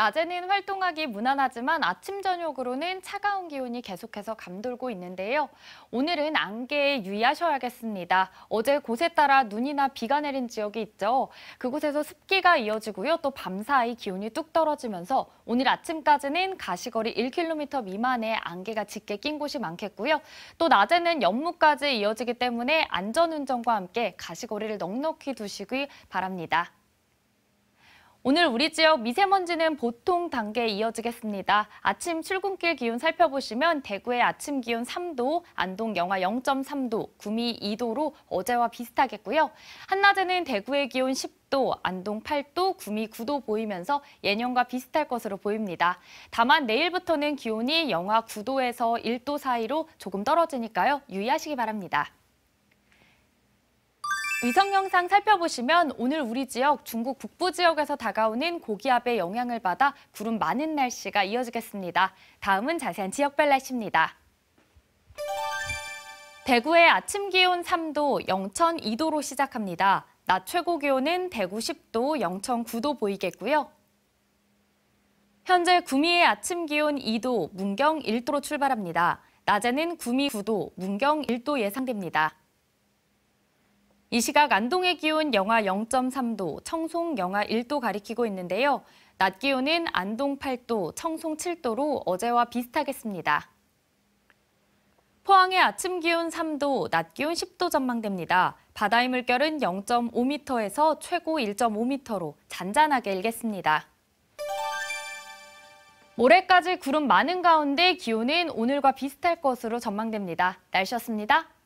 낮에는 활동하기 무난하지만 아침 저녁으로는 차가운 기온이 계속해서 감돌고 있는데요. 오늘은 안개에 유의하셔야겠습니다. 어제 곳에 따라 눈이나 비가 내린 지역이 있죠. 그곳에서 습기가 이어지고요. 또 밤사이 기온이 뚝 떨어지면서 오늘 아침까지는 가시거리 1km 미만의 안개가 짙게 낀 곳이 많겠고요. 또 낮에는 연무까지 이어지기 때문에 안전운전과 함께 가시거리를 넉넉히 두시기 바랍니다. 오늘 우리 지역 미세먼지는 보통 단계에 이어지겠습니다. 아침 출근길 기온 살펴보시면 대구의 아침 기온 3도, 안동 영하 0.3도, 구미 2도로 어제와 비슷하겠고요. 한낮에는 대구의 기온 10도, 안동 8도, 구미 9도 보이면서 예년과 비슷할 것으로 보입니다. 다만 내일부터는 기온이 영하 9도에서 1도 사이로 조금 떨어지니까요. 유의하시기 바랍니다. 위성 영상 살펴보시면 오늘 우리 지역 중국 북부 지역에서 다가오는 고기압의 영향을 받아 구름 많은 날씨가 이어지겠습니다. 다음은 자세한 지역별 날씨입니다. 대구의 아침 기온 3도, 영천 2도로 시작합니다. 낮 최고 기온은 대구 10도, 영천 9도 보이겠고요. 현재 구미의 아침 기온 2도, 문경 1도로 출발합니다. 낮에는 구미 9도, 문경 1도 예상됩니다. 이 시각 안동의 기온 영하 0.3도, 청송 영하 1도 가리키고 있는데요. 낮 기온은 안동 8도, 청송 7도로 어제와 비슷하겠습니다. 포항의 아침 기온 3도, 낮 기온 10도 전망됩니다. 바다의 물결은 0.5m에서 최고 1.5m로 잔잔하게 일겠습니다. 모레까지 구름 많은 가운데 기온은 오늘과 비슷할 것으로 전망됩니다. 날씨였습니다.